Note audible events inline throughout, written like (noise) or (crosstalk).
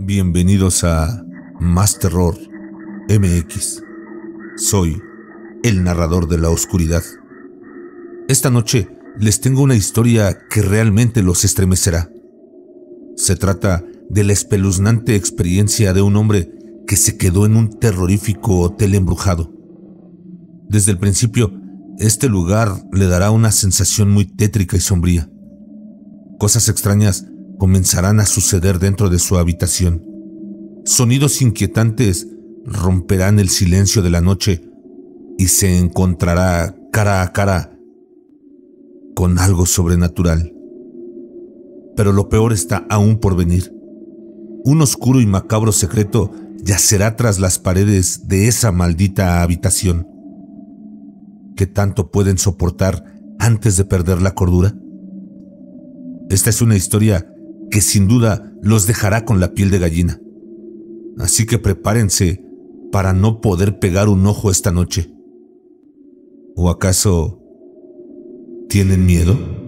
Bienvenidos a Más Terror MX. Soy el narrador de la oscuridad. Esta noche les tengo una historia que realmente los estremecerá. Se trata de la espeluznante experiencia de un hombre que se quedó en un terrorífico hotel embrujado. Desde el principio, este lugar le dará una sensación muy tétrica y sombría. Cosas extrañas comenzarán a suceder dentro de su habitación. Sonidos inquietantes romperán el silencio de la noche y se encontrará cara a cara con algo sobrenatural. Pero lo peor está aún por venir. Un oscuro y macabro secreto yacerá tras las paredes de esa maldita habitación. ¿Qué tanto pueden soportar antes de perder la cordura? Esta es una historia que sin duda los dejará con la piel de gallina. Así que prepárense para no poder pegar un ojo esta noche. ¿O acaso tienen miedo?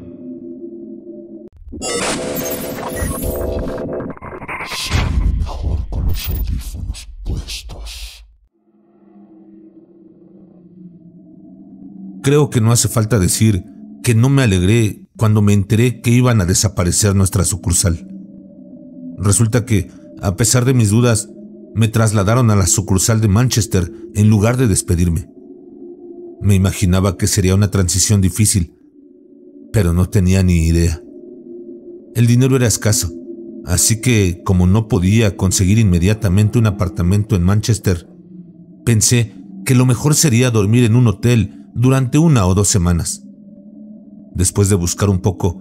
con los audífonos puestos. Creo que no hace falta decir no me alegré cuando me enteré que iban a desaparecer nuestra sucursal. Resulta que, a pesar de mis dudas, me trasladaron a la sucursal de Manchester en lugar de despedirme. Me imaginaba que sería una transición difícil, pero no tenía ni idea. El dinero era escaso, así que como no podía conseguir inmediatamente un apartamento en Manchester, pensé que lo mejor sería dormir en un hotel durante una o dos semanas. Después de buscar un poco,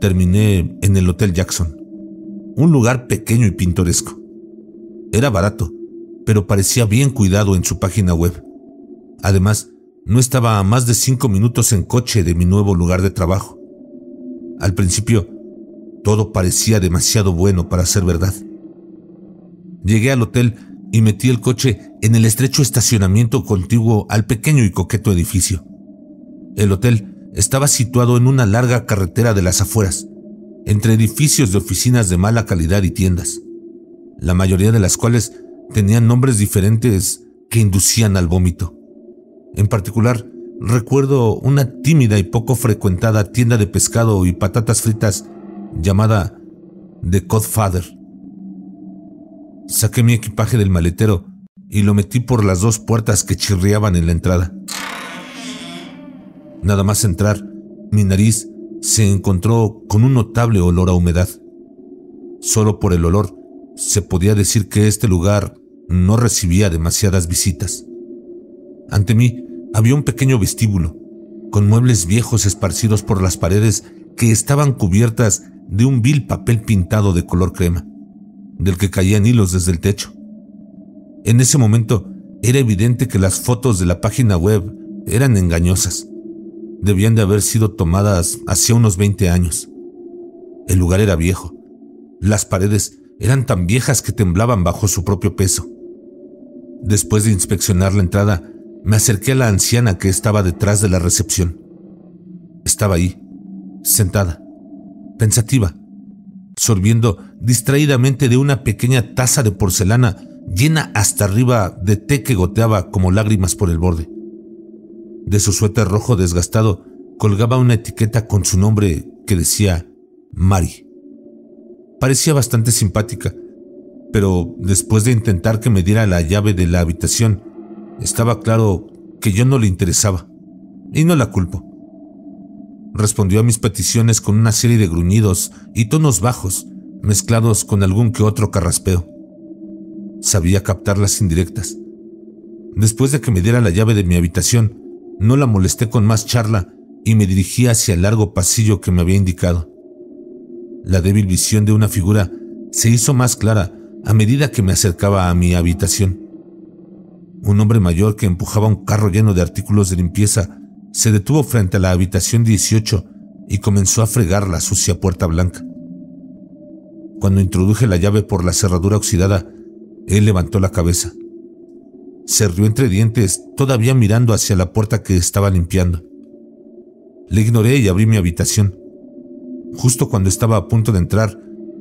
terminé en el Hotel Jackson, un lugar pequeño y pintoresco. Era barato, pero parecía bien cuidado en su página web. Además, no estaba a más de cinco minutos en coche de mi nuevo lugar de trabajo. Al principio, todo parecía demasiado bueno para ser verdad. Llegué al hotel y metí el coche en el estrecho estacionamiento contiguo al pequeño y coqueto edificio. El hotel estaba situado en una larga carretera de las afueras, entre edificios de oficinas de mala calidad y tiendas, la mayoría de las cuales tenían nombres diferentes que inducían al vómito. En particular, recuerdo una tímida y poco frecuentada tienda de pescado y patatas fritas llamada The Codfather. Saqué mi equipaje del maletero y lo metí por las dos puertas que chirriaban en la entrada. Nada más entrar, mi nariz se encontró con un notable olor a humedad. Solo por el olor se podía decir que este lugar no recibía demasiadas visitas. Ante mí había un pequeño vestíbulo, con muebles viejos esparcidos por las paredes que estaban cubiertas de un vil papel pintado de color crema, del que caían hilos desde el techo. En ese momento era evidente que las fotos de la página web eran engañosas debían de haber sido tomadas hacía unos 20 años. El lugar era viejo. Las paredes eran tan viejas que temblaban bajo su propio peso. Después de inspeccionar la entrada, me acerqué a la anciana que estaba detrás de la recepción. Estaba ahí, sentada, pensativa, sorbiendo distraídamente de una pequeña taza de porcelana llena hasta arriba de té que goteaba como lágrimas por el borde. De su suéter rojo desgastado colgaba una etiqueta con su nombre que decía Mari. Parecía bastante simpática, pero después de intentar que me diera la llave de la habitación, estaba claro que yo no le interesaba, y no la culpo. Respondió a mis peticiones con una serie de gruñidos y tonos bajos, mezclados con algún que otro carraspeo. Sabía captar las indirectas. Después de que me diera la llave de mi habitación, no la molesté con más charla y me dirigí hacia el largo pasillo que me había indicado. La débil visión de una figura se hizo más clara a medida que me acercaba a mi habitación. Un hombre mayor que empujaba un carro lleno de artículos de limpieza se detuvo frente a la habitación 18 y comenzó a fregar la sucia puerta blanca. Cuando introduje la llave por la cerradura oxidada, él levantó la cabeza. Se rió entre dientes, todavía mirando hacia la puerta que estaba limpiando. Le ignoré y abrí mi habitación. Justo cuando estaba a punto de entrar,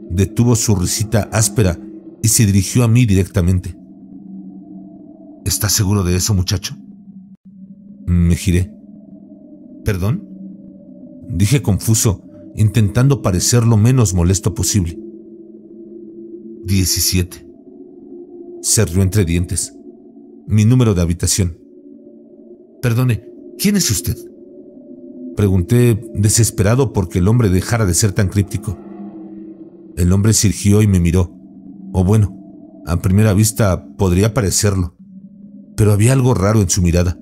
detuvo su risita áspera y se dirigió a mí directamente. ¿Estás seguro de eso, muchacho? Me giré. ¿Perdón? Dije confuso, intentando parecer lo menos molesto posible. 17. Se rió entre dientes mi número de habitación. Perdone, ¿quién es usted? Pregunté desesperado porque el hombre dejara de ser tan críptico. El hombre sirgió y me miró. O bueno, a primera vista podría parecerlo, pero había algo raro en su mirada.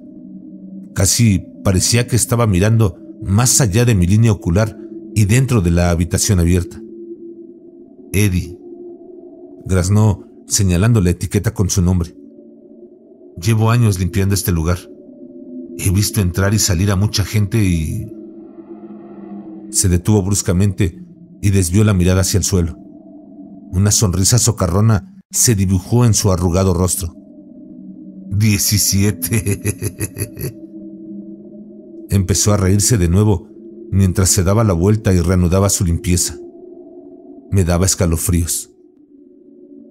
Casi parecía que estaba mirando más allá de mi línea ocular y dentro de la habitación abierta. Eddie, graznó señalando la etiqueta con su nombre. Llevo años limpiando este lugar. He visto entrar y salir a mucha gente y... Se detuvo bruscamente y desvió la mirada hacia el suelo. Una sonrisa socarrona se dibujó en su arrugado rostro. Diecisiete. (laughs) Empezó a reírse de nuevo mientras se daba la vuelta y reanudaba su limpieza. Me daba escalofríos.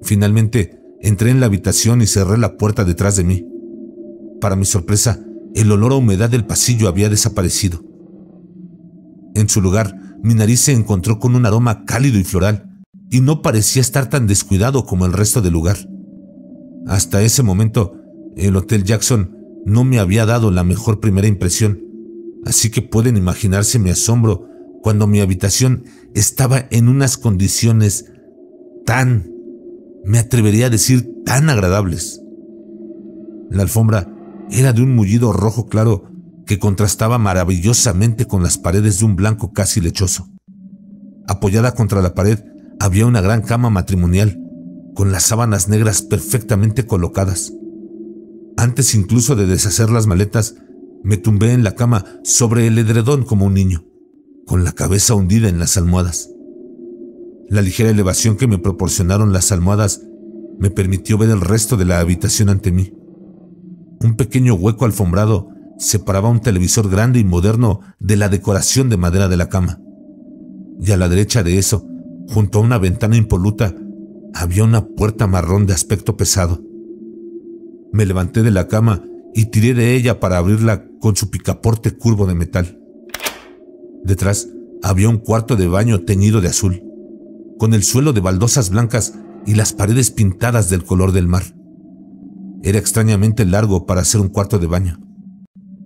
Finalmente, Entré en la habitación y cerré la puerta detrás de mí. Para mi sorpresa, el olor a humedad del pasillo había desaparecido. En su lugar, mi nariz se encontró con un aroma cálido y floral, y no parecía estar tan descuidado como el resto del lugar. Hasta ese momento, el Hotel Jackson no me había dado la mejor primera impresión, así que pueden imaginarse mi asombro cuando mi habitación estaba en unas condiciones tan me atrevería a decir tan agradables. La alfombra era de un mullido rojo claro que contrastaba maravillosamente con las paredes de un blanco casi lechoso. Apoyada contra la pared había una gran cama matrimonial, con las sábanas negras perfectamente colocadas. Antes incluso de deshacer las maletas, me tumbé en la cama sobre el edredón como un niño, con la cabeza hundida en las almohadas. La ligera elevación que me proporcionaron las almohadas me permitió ver el resto de la habitación ante mí. Un pequeño hueco alfombrado separaba un televisor grande y moderno de la decoración de madera de la cama. Y a la derecha de eso, junto a una ventana impoluta, había una puerta marrón de aspecto pesado. Me levanté de la cama y tiré de ella para abrirla con su picaporte curvo de metal. Detrás había un cuarto de baño teñido de azul con el suelo de baldosas blancas y las paredes pintadas del color del mar. Era extrañamente largo para ser un cuarto de baño.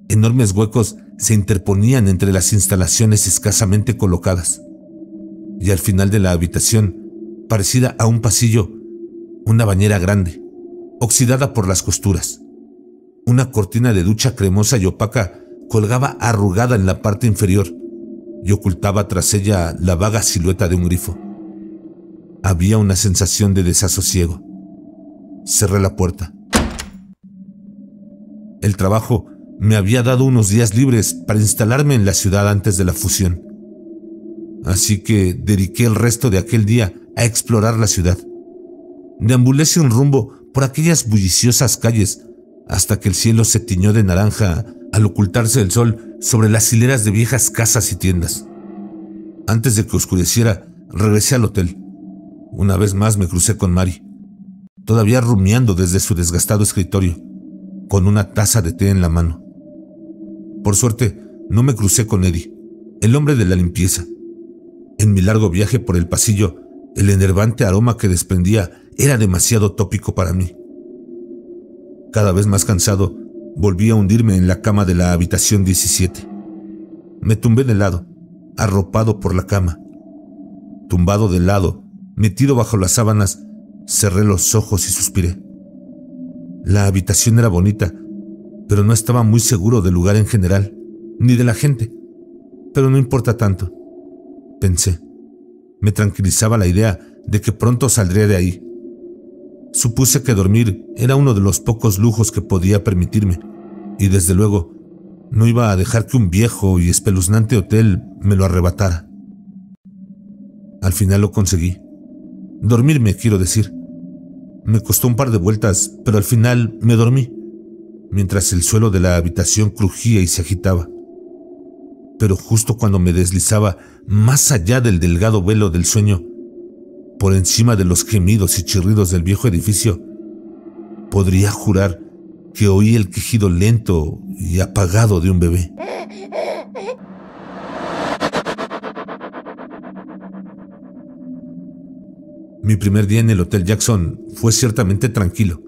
Enormes huecos se interponían entre las instalaciones escasamente colocadas. Y al final de la habitación, parecida a un pasillo, una bañera grande, oxidada por las costuras. Una cortina de ducha cremosa y opaca colgaba arrugada en la parte inferior y ocultaba tras ella la vaga silueta de un grifo. Había una sensación de desasosiego. Cerré la puerta. El trabajo me había dado unos días libres para instalarme en la ciudad antes de la fusión. Así que dediqué el resto de aquel día a explorar la ciudad. Deambulé sin rumbo por aquellas bulliciosas calles hasta que el cielo se tiñó de naranja al ocultarse el sol sobre las hileras de viejas casas y tiendas. Antes de que oscureciera, regresé al hotel. Una vez más me crucé con Mari, todavía rumiando desde su desgastado escritorio, con una taza de té en la mano. Por suerte, no me crucé con Eddie, el hombre de la limpieza. En mi largo viaje por el pasillo, el enervante aroma que desprendía era demasiado tópico para mí. Cada vez más cansado, volví a hundirme en la cama de la habitación 17. Me tumbé de lado, arropado por la cama. Tumbado de lado, Metido bajo las sábanas, cerré los ojos y suspiré. La habitación era bonita, pero no estaba muy seguro del lugar en general, ni de la gente. Pero no importa tanto, pensé. Me tranquilizaba la idea de que pronto saldría de ahí. Supuse que dormir era uno de los pocos lujos que podía permitirme, y desde luego no iba a dejar que un viejo y espeluznante hotel me lo arrebatara. Al final lo conseguí. Dormirme, quiero decir. Me costó un par de vueltas, pero al final me dormí, mientras el suelo de la habitación crujía y se agitaba. Pero justo cuando me deslizaba más allá del delgado velo del sueño, por encima de los gemidos y chirridos del viejo edificio, podría jurar que oí el quejido lento y apagado de un bebé. Mi primer día en el Hotel Jackson fue ciertamente tranquilo,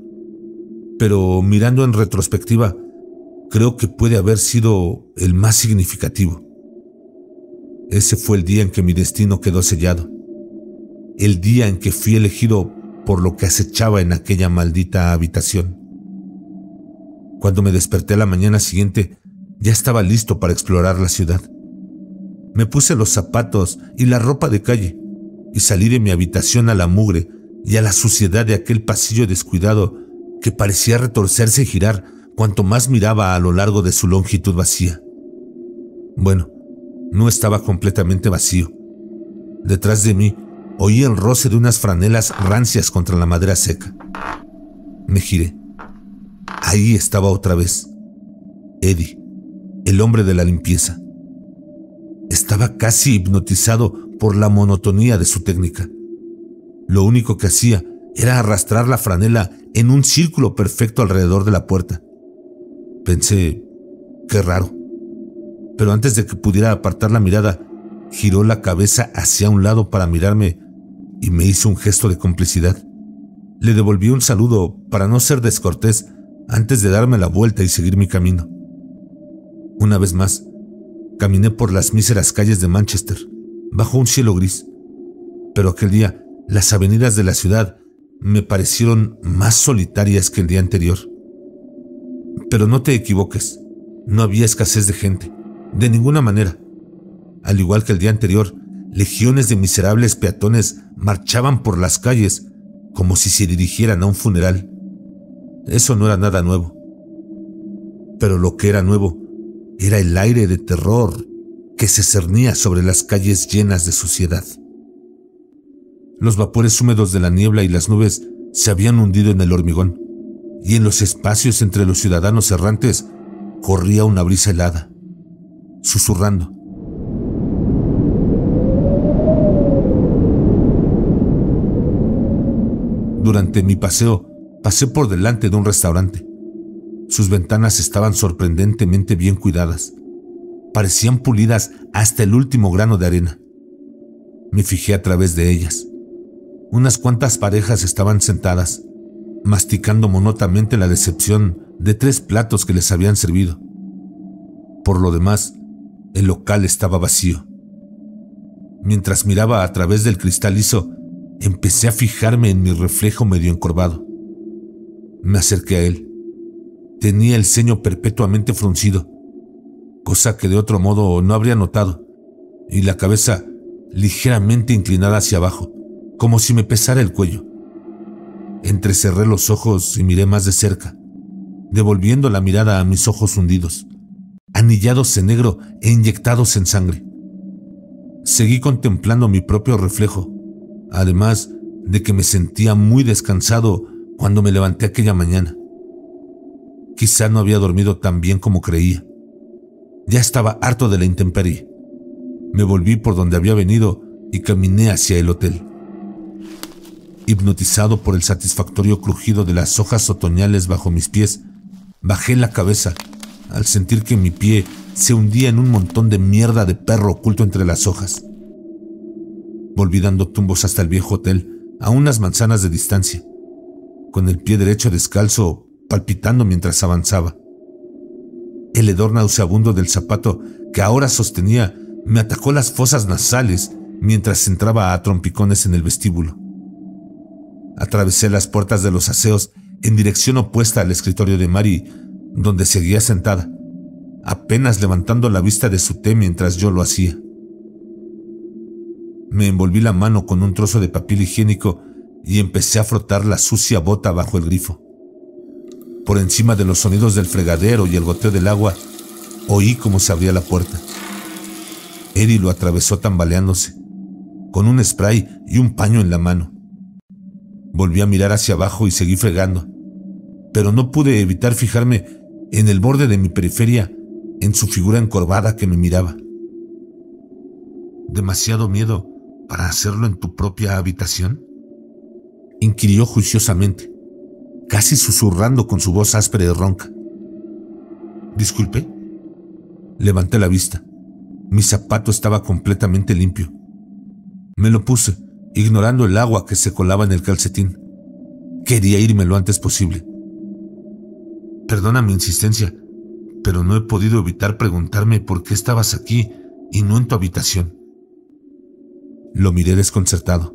pero mirando en retrospectiva, creo que puede haber sido el más significativo. Ese fue el día en que mi destino quedó sellado, el día en que fui elegido por lo que acechaba en aquella maldita habitación. Cuando me desperté la mañana siguiente, ya estaba listo para explorar la ciudad. Me puse los zapatos y la ropa de calle y salí de mi habitación a la mugre y a la suciedad de aquel pasillo descuidado que parecía retorcerse y girar cuanto más miraba a lo largo de su longitud vacía. Bueno, no estaba completamente vacío. Detrás de mí oí el roce de unas franelas rancias contra la madera seca. Me giré. Ahí estaba otra vez. Eddie, el hombre de la limpieza. Estaba casi hipnotizado por la monotonía de su técnica. Lo único que hacía era arrastrar la franela en un círculo perfecto alrededor de la puerta. Pensé, qué raro. Pero antes de que pudiera apartar la mirada, giró la cabeza hacia un lado para mirarme y me hizo un gesto de complicidad. Le devolví un saludo para no ser descortés antes de darme la vuelta y seguir mi camino. Una vez más, caminé por las míseras calles de Manchester bajo un cielo gris. Pero aquel día las avenidas de la ciudad me parecieron más solitarias que el día anterior. Pero no te equivoques, no había escasez de gente, de ninguna manera. Al igual que el día anterior, legiones de miserables peatones marchaban por las calles como si se dirigieran a un funeral. Eso no era nada nuevo. Pero lo que era nuevo era el aire de terror que se cernía sobre las calles llenas de suciedad. Los vapores húmedos de la niebla y las nubes se habían hundido en el hormigón, y en los espacios entre los ciudadanos errantes corría una brisa helada, susurrando. Durante mi paseo, pasé por delante de un restaurante. Sus ventanas estaban sorprendentemente bien cuidadas, parecían pulidas hasta el último grano de arena. Me fijé a través de ellas. Unas cuantas parejas estaban sentadas, masticando monótonamente la decepción de tres platos que les habían servido. Por lo demás, el local estaba vacío. Mientras miraba a través del cristal empecé a fijarme en mi reflejo medio encorvado. Me acerqué a él. Tenía el ceño perpetuamente fruncido cosa que de otro modo no habría notado, y la cabeza ligeramente inclinada hacia abajo, como si me pesara el cuello. Entrecerré los ojos y miré más de cerca, devolviendo la mirada a mis ojos hundidos, anillados en negro e inyectados en sangre. Seguí contemplando mi propio reflejo, además de que me sentía muy descansado cuando me levanté aquella mañana. Quizá no había dormido tan bien como creía. Ya estaba harto de la intemperie. Me volví por donde había venido y caminé hacia el hotel. Hipnotizado por el satisfactorio crujido de las hojas otoñales bajo mis pies, bajé la cabeza al sentir que mi pie se hundía en un montón de mierda de perro oculto entre las hojas. Volví dando tumbos hasta el viejo hotel, a unas manzanas de distancia, con el pie derecho descalzo palpitando mientras avanzaba. El hedor nauseabundo del zapato que ahora sostenía me atacó las fosas nasales mientras entraba a trompicones en el vestíbulo. Atravesé las puertas de los aseos en dirección opuesta al escritorio de mari donde seguía sentada, apenas levantando la vista de su té mientras yo lo hacía. Me envolví la mano con un trozo de papel higiénico y empecé a frotar la sucia bota bajo el grifo. Por encima de los sonidos del fregadero y el goteo del agua, oí cómo se abría la puerta. Eddie lo atravesó tambaleándose, con un spray y un paño en la mano. Volví a mirar hacia abajo y seguí fregando, pero no pude evitar fijarme en el borde de mi periferia, en su figura encorvada que me miraba. ¿Demasiado miedo para hacerlo en tu propia habitación? inquirió juiciosamente casi susurrando con su voz áspera y ronca. Disculpe. Levanté la vista. Mi zapato estaba completamente limpio. Me lo puse, ignorando el agua que se colaba en el calcetín. Quería irme lo antes posible. Perdona mi insistencia, pero no he podido evitar preguntarme por qué estabas aquí y no en tu habitación. Lo miré desconcertado.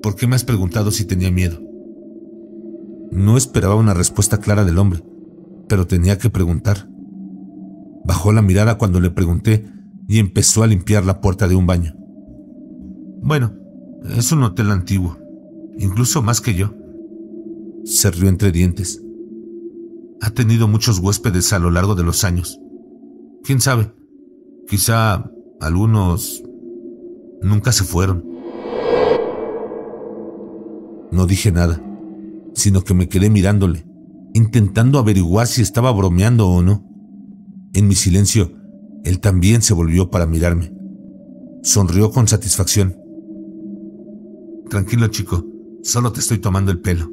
¿Por qué me has preguntado si tenía miedo? No esperaba una respuesta clara del hombre, pero tenía que preguntar. Bajó la mirada cuando le pregunté y empezó a limpiar la puerta de un baño. Bueno, es un hotel antiguo, incluso más que yo. Se rió entre dientes. Ha tenido muchos huéspedes a lo largo de los años. ¿Quién sabe? Quizá algunos nunca se fueron. No dije nada sino que me quedé mirándole, intentando averiguar si estaba bromeando o no. En mi silencio, él también se volvió para mirarme. Sonrió con satisfacción. Tranquilo, chico, solo te estoy tomando el pelo.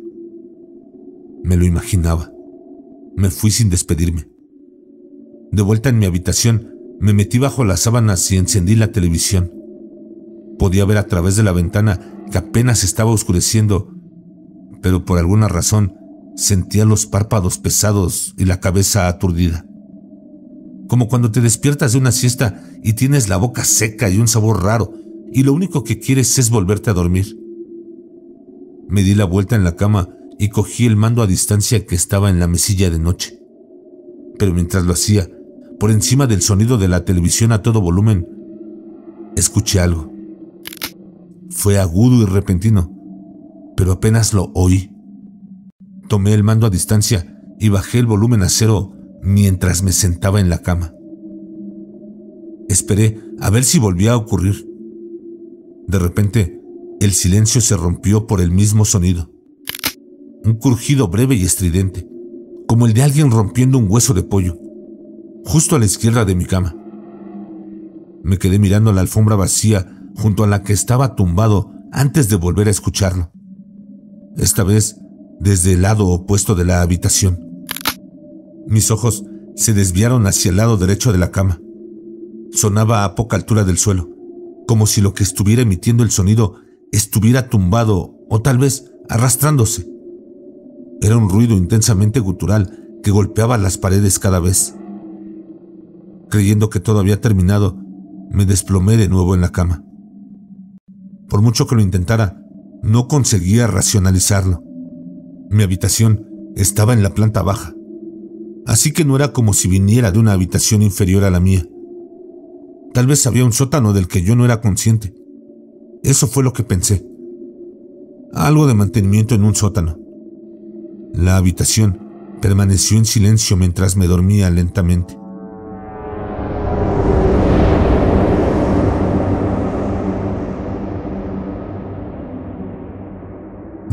Me lo imaginaba. Me fui sin despedirme. De vuelta en mi habitación, me metí bajo las sábanas y encendí la televisión. Podía ver a través de la ventana que apenas estaba oscureciendo pero por alguna razón sentía los párpados pesados y la cabeza aturdida. Como cuando te despiertas de una siesta y tienes la boca seca y un sabor raro, y lo único que quieres es volverte a dormir. Me di la vuelta en la cama y cogí el mando a distancia que estaba en la mesilla de noche. Pero mientras lo hacía, por encima del sonido de la televisión a todo volumen, escuché algo. Fue agudo y repentino, pero apenas lo oí. Tomé el mando a distancia y bajé el volumen a cero mientras me sentaba en la cama. Esperé a ver si volvía a ocurrir. De repente, el silencio se rompió por el mismo sonido. Un crujido breve y estridente, como el de alguien rompiendo un hueso de pollo, justo a la izquierda de mi cama. Me quedé mirando la alfombra vacía junto a la que estaba tumbado antes de volver a escucharlo esta vez desde el lado opuesto de la habitación. Mis ojos se desviaron hacia el lado derecho de la cama. Sonaba a poca altura del suelo, como si lo que estuviera emitiendo el sonido estuviera tumbado o tal vez arrastrándose. Era un ruido intensamente gutural que golpeaba las paredes cada vez. Creyendo que todo había terminado, me desplomé de nuevo en la cama. Por mucho que lo intentara, no conseguía racionalizarlo. Mi habitación estaba en la planta baja, así que no era como si viniera de una habitación inferior a la mía. Tal vez había un sótano del que yo no era consciente. Eso fue lo que pensé. Algo de mantenimiento en un sótano. La habitación permaneció en silencio mientras me dormía lentamente.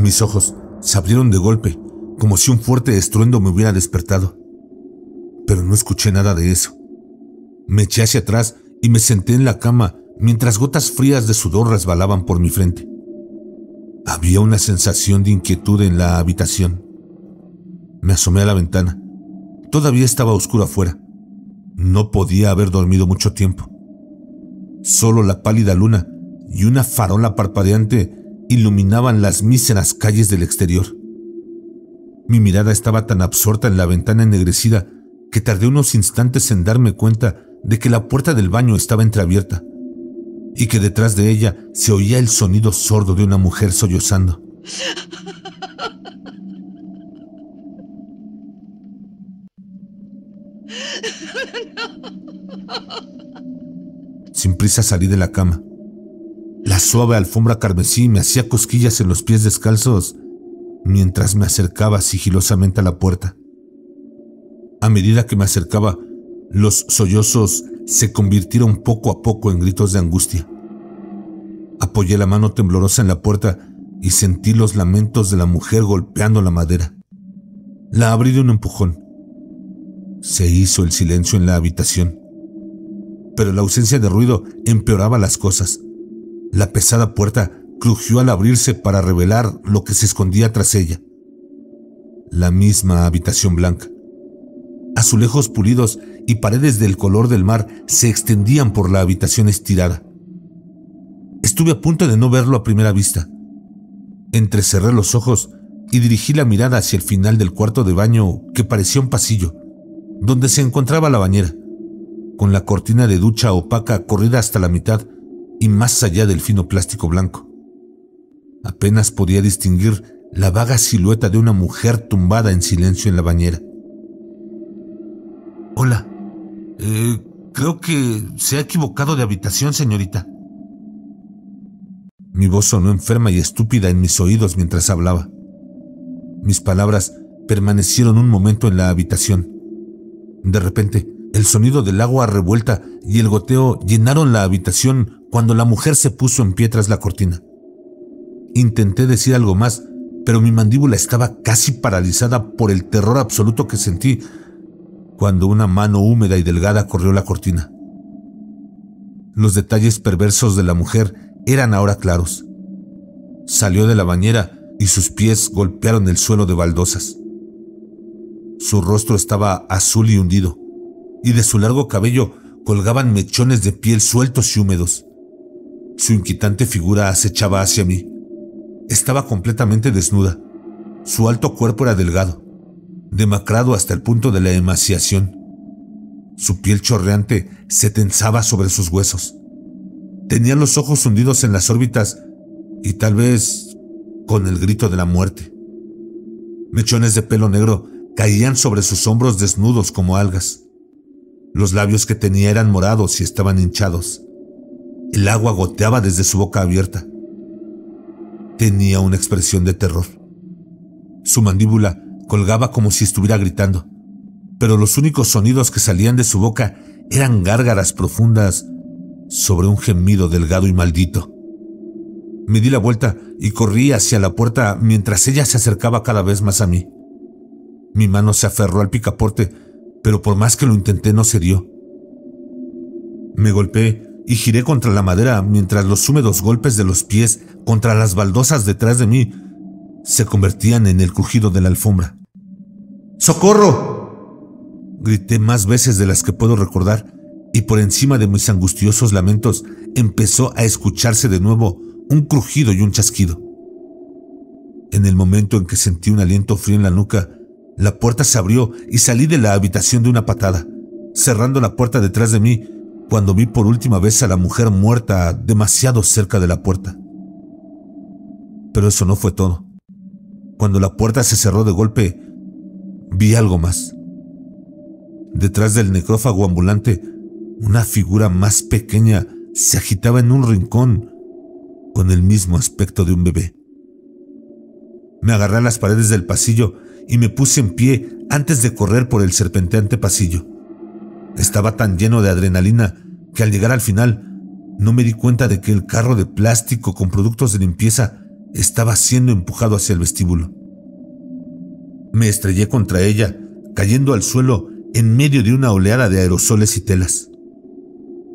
Mis ojos se abrieron de golpe, como si un fuerte estruendo me hubiera despertado. Pero no escuché nada de eso. Me eché hacia atrás y me senté en la cama mientras gotas frías de sudor resbalaban por mi frente. Había una sensación de inquietud en la habitación. Me asomé a la ventana. Todavía estaba oscuro afuera. No podía haber dormido mucho tiempo. Solo la pálida luna y una farola parpadeante iluminaban las míseras calles del exterior. Mi mirada estaba tan absorta en la ventana ennegrecida que tardé unos instantes en darme cuenta de que la puerta del baño estaba entreabierta y que detrás de ella se oía el sonido sordo de una mujer sollozando. (laughs) Sin prisa salí de la cama suave alfombra carmesí me hacía cosquillas en los pies descalzos mientras me acercaba sigilosamente a la puerta. A medida que me acercaba, los sollozos se convirtieron poco a poco en gritos de angustia. Apoyé la mano temblorosa en la puerta y sentí los lamentos de la mujer golpeando la madera. La abrí de un empujón. Se hizo el silencio en la habitación, pero la ausencia de ruido empeoraba las cosas. La pesada puerta crujió al abrirse para revelar lo que se escondía tras ella. La misma habitación blanca. Azulejos pulidos y paredes del color del mar se extendían por la habitación estirada. Estuve a punto de no verlo a primera vista. Entrecerré los ojos y dirigí la mirada hacia el final del cuarto de baño que parecía un pasillo, donde se encontraba la bañera, con la cortina de ducha opaca corrida hasta la mitad y más allá del fino plástico blanco. Apenas podía distinguir la vaga silueta de una mujer tumbada en silencio en la bañera. Hola, eh, creo que se ha equivocado de habitación, señorita. Mi voz sonó enferma y estúpida en mis oídos mientras hablaba. Mis palabras permanecieron un momento en la habitación. De repente, el sonido del agua revuelta y el goteo llenaron la habitación cuando la mujer se puso en pie tras la cortina. Intenté decir algo más, pero mi mandíbula estaba casi paralizada por el terror absoluto que sentí cuando una mano húmeda y delgada corrió la cortina. Los detalles perversos de la mujer eran ahora claros. Salió de la bañera y sus pies golpearon el suelo de baldosas. Su rostro estaba azul y hundido, y de su largo cabello colgaban mechones de piel sueltos y húmedos. Su inquietante figura acechaba hacia mí. Estaba completamente desnuda. Su alto cuerpo era delgado, demacrado hasta el punto de la emaciación. Su piel chorreante se tensaba sobre sus huesos. Tenía los ojos hundidos en las órbitas y tal vez con el grito de la muerte. Mechones de pelo negro caían sobre sus hombros desnudos como algas. Los labios que tenía eran morados y estaban hinchados. El agua goteaba desde su boca abierta. Tenía una expresión de terror. Su mandíbula colgaba como si estuviera gritando, pero los únicos sonidos que salían de su boca eran gárgaras profundas sobre un gemido delgado y maldito. Me di la vuelta y corrí hacia la puerta mientras ella se acercaba cada vez más a mí. Mi mano se aferró al picaporte, pero por más que lo intenté no se dio. Me golpeé y giré contra la madera mientras los húmedos golpes de los pies contra las baldosas detrás de mí se convertían en el crujido de la alfombra. ¡Socorro! Grité más veces de las que puedo recordar y por encima de mis angustiosos lamentos empezó a escucharse de nuevo un crujido y un chasquido. En el momento en que sentí un aliento frío en la nuca, la puerta se abrió y salí de la habitación de una patada, cerrando la puerta detrás de mí cuando vi por última vez a la mujer muerta demasiado cerca de la puerta. Pero eso no fue todo. Cuando la puerta se cerró de golpe, vi algo más. Detrás del necrófago ambulante, una figura más pequeña se agitaba en un rincón con el mismo aspecto de un bebé. Me agarré a las paredes del pasillo y me puse en pie antes de correr por el serpenteante pasillo. Estaba tan lleno de adrenalina que al llegar al final no me di cuenta de que el carro de plástico con productos de limpieza estaba siendo empujado hacia el vestíbulo. Me estrellé contra ella, cayendo al suelo en medio de una oleada de aerosoles y telas.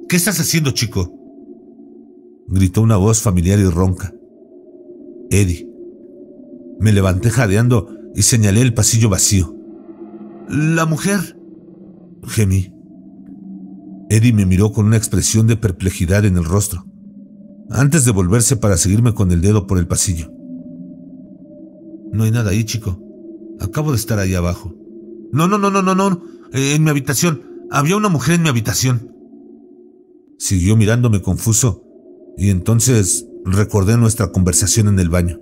¿Qué estás haciendo, chico? gritó una voz familiar y ronca. Eddie. Me levanté jadeando y señalé el pasillo vacío. La mujer. gemí. Eddie me miró con una expresión de perplejidad en el rostro, antes de volverse para seguirme con el dedo por el pasillo. No hay nada ahí, chico. Acabo de estar ahí abajo. No, no, no, no, no, no. En mi habitación. Había una mujer en mi habitación. Siguió mirándome confuso, y entonces recordé nuestra conversación en el baño.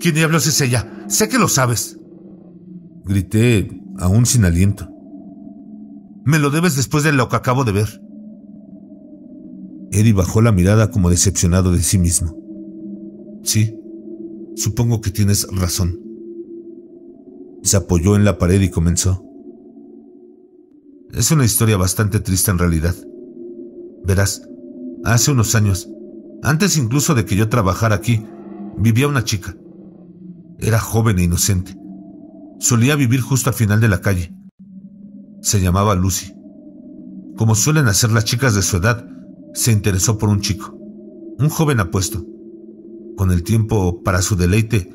¿Quién diablos es ella? Sé que lo sabes. Grité, aún sin aliento. Me lo debes después de lo que acabo de ver. Eddie bajó la mirada como decepcionado de sí mismo. Sí, supongo que tienes razón. Se apoyó en la pared y comenzó. Es una historia bastante triste en realidad. Verás, hace unos años, antes incluso de que yo trabajara aquí, vivía una chica. Era joven e inocente. Solía vivir justo al final de la calle. Se llamaba Lucy. Como suelen hacer las chicas de su edad, se interesó por un chico, un joven apuesto. Con el tiempo, para su deleite,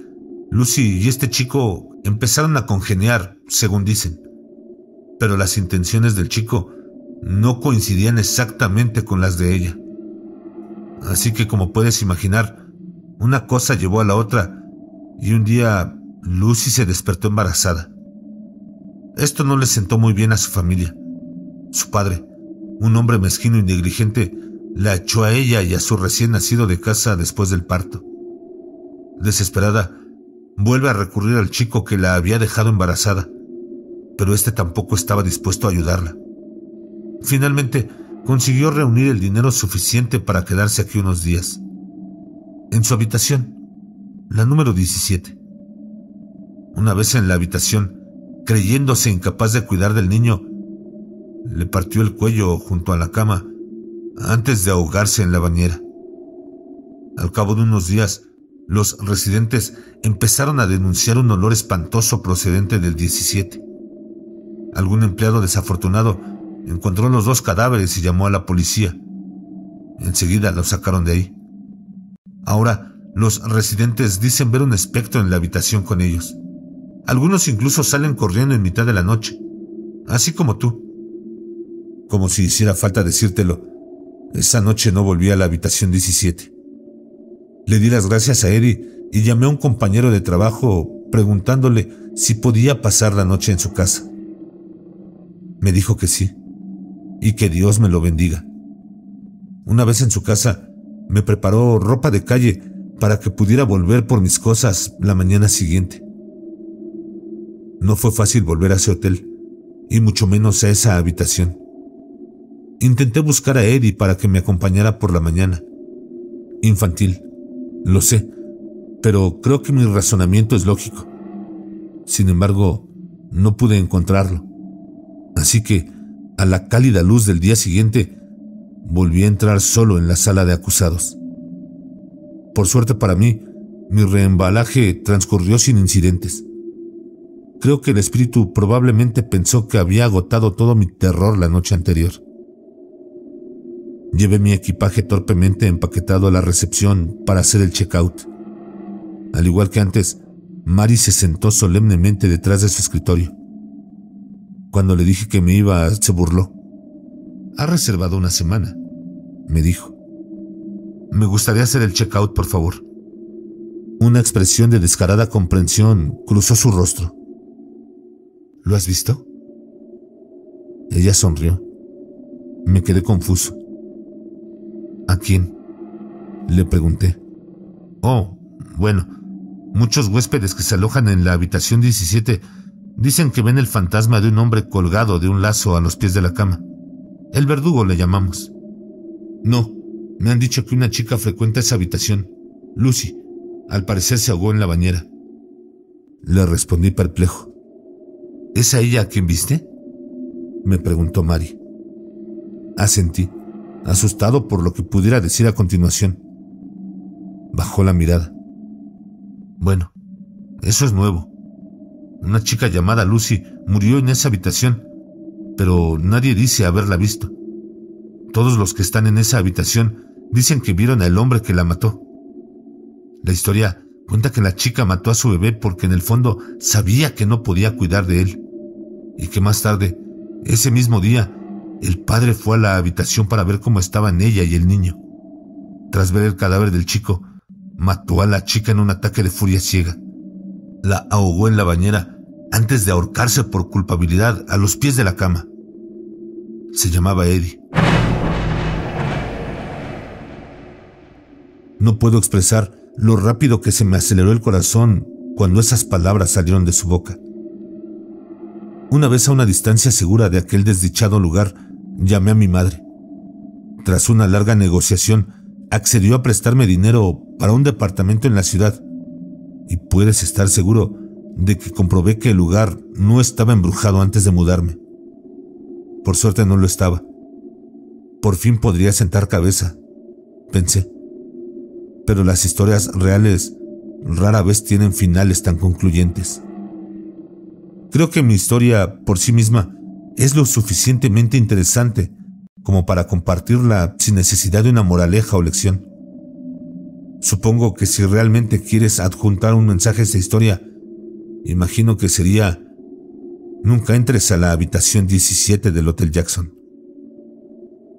Lucy y este chico empezaron a congeniar, según dicen. Pero las intenciones del chico no coincidían exactamente con las de ella. Así que como puedes imaginar, una cosa llevó a la otra y un día Lucy se despertó embarazada. Esto no le sentó muy bien a su familia. Su padre, un hombre mezquino y negligente, la echó a ella y a su recién nacido de casa después del parto. Desesperada, vuelve a recurrir al chico que la había dejado embarazada, pero este tampoco estaba dispuesto a ayudarla. Finalmente, consiguió reunir el dinero suficiente para quedarse aquí unos días. En su habitación, la número 17. Una vez en la habitación, creyéndose incapaz de cuidar del niño, le partió el cuello junto a la cama antes de ahogarse en la bañera. Al cabo de unos días, los residentes empezaron a denunciar un olor espantoso procedente del 17. Algún empleado desafortunado encontró los dos cadáveres y llamó a la policía. Enseguida los sacaron de ahí. Ahora, los residentes dicen ver un espectro en la habitación con ellos. Algunos incluso salen corriendo en mitad de la noche, así como tú. Como si hiciera falta decírtelo, esa noche no volví a la habitación 17. Le di las gracias a Eri y llamé a un compañero de trabajo preguntándole si podía pasar la noche en su casa. Me dijo que sí, y que Dios me lo bendiga. Una vez en su casa, me preparó ropa de calle para que pudiera volver por mis cosas la mañana siguiente. No fue fácil volver a ese hotel, y mucho menos a esa habitación. Intenté buscar a Eddie para que me acompañara por la mañana. Infantil, lo sé, pero creo que mi razonamiento es lógico. Sin embargo, no pude encontrarlo. Así que, a la cálida luz del día siguiente, volví a entrar solo en la sala de acusados. Por suerte para mí, mi reembalaje transcurrió sin incidentes. Creo que el espíritu probablemente pensó que había agotado todo mi terror la noche anterior. Llevé mi equipaje torpemente empaquetado a la recepción para hacer el checkout. Al igual que antes, Mari se sentó solemnemente detrás de su escritorio. Cuando le dije que me iba, se burló. Ha reservado una semana, me dijo. Me gustaría hacer el checkout, por favor. Una expresión de descarada comprensión cruzó su rostro. ¿Lo has visto? Ella sonrió. Me quedé confuso. ¿A quién? Le pregunté. Oh, bueno, muchos huéspedes que se alojan en la habitación 17 dicen que ven el fantasma de un hombre colgado de un lazo a los pies de la cama. El verdugo le llamamos. No, me han dicho que una chica frecuenta esa habitación. Lucy, al parecer se ahogó en la bañera. Le respondí perplejo. ¿Es a ella a quien viste? me preguntó Mari. Asentí, asustado por lo que pudiera decir a continuación. Bajó la mirada. Bueno, eso es nuevo. Una chica llamada Lucy murió en esa habitación, pero nadie dice haberla visto. Todos los que están en esa habitación dicen que vieron al hombre que la mató. La historia Cuenta que la chica mató a su bebé porque en el fondo sabía que no podía cuidar de él. Y que más tarde, ese mismo día, el padre fue a la habitación para ver cómo estaban ella y el niño. Tras ver el cadáver del chico, mató a la chica en un ataque de furia ciega. La ahogó en la bañera antes de ahorcarse por culpabilidad a los pies de la cama. Se llamaba Eddie. No puedo expresar lo rápido que se me aceleró el corazón cuando esas palabras salieron de su boca. Una vez a una distancia segura de aquel desdichado lugar, llamé a mi madre. Tras una larga negociación, accedió a prestarme dinero para un departamento en la ciudad, y puedes estar seguro de que comprobé que el lugar no estaba embrujado antes de mudarme. Por suerte no lo estaba. Por fin podría sentar cabeza, pensé pero las historias reales rara vez tienen finales tan concluyentes. Creo que mi historia por sí misma es lo suficientemente interesante como para compartirla sin necesidad de una moraleja o lección. Supongo que si realmente quieres adjuntar un mensaje a esta historia, imagino que sería, nunca entres a la habitación 17 del Hotel Jackson.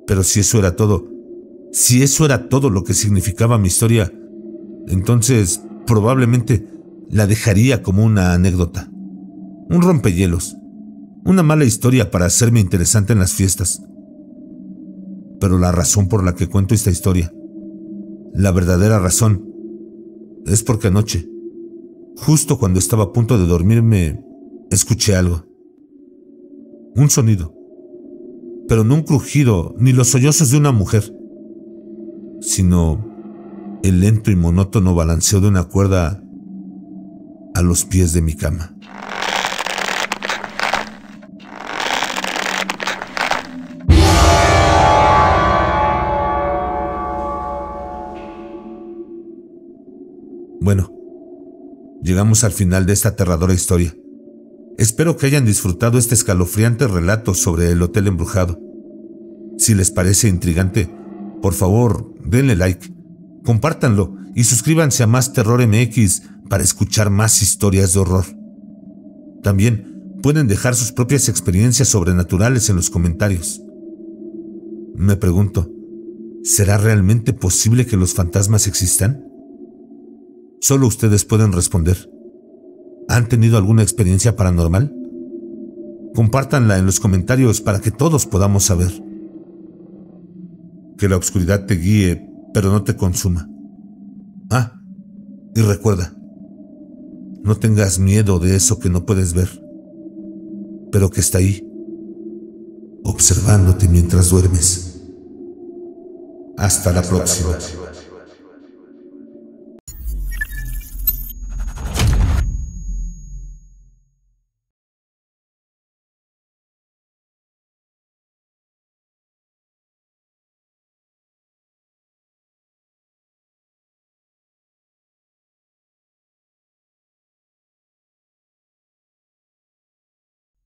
Pero si eso era todo, si eso era todo lo que significaba mi historia, entonces probablemente la dejaría como una anécdota. Un rompehielos. Una mala historia para hacerme interesante en las fiestas. Pero la razón por la que cuento esta historia, la verdadera razón, es porque anoche, justo cuando estaba a punto de dormirme, escuché algo. Un sonido. Pero no un crujido ni los sollozos de una mujer sino el lento y monótono balanceo de una cuerda a los pies de mi cama. Bueno, llegamos al final de esta aterradora historia. Espero que hayan disfrutado este escalofriante relato sobre el hotel embrujado. Si les parece intrigante, por favor, denle like, compártanlo y suscríbanse a Más Terror MX para escuchar más historias de horror. También pueden dejar sus propias experiencias sobrenaturales en los comentarios. Me pregunto, ¿será realmente posible que los fantasmas existan? Solo ustedes pueden responder. ¿Han tenido alguna experiencia paranormal? Compártanla en los comentarios para que todos podamos saber que la oscuridad te guíe, pero no te consuma. Ah, y recuerda, no tengas miedo de eso que no puedes ver, pero que está ahí, observándote mientras duermes. Hasta la próxima.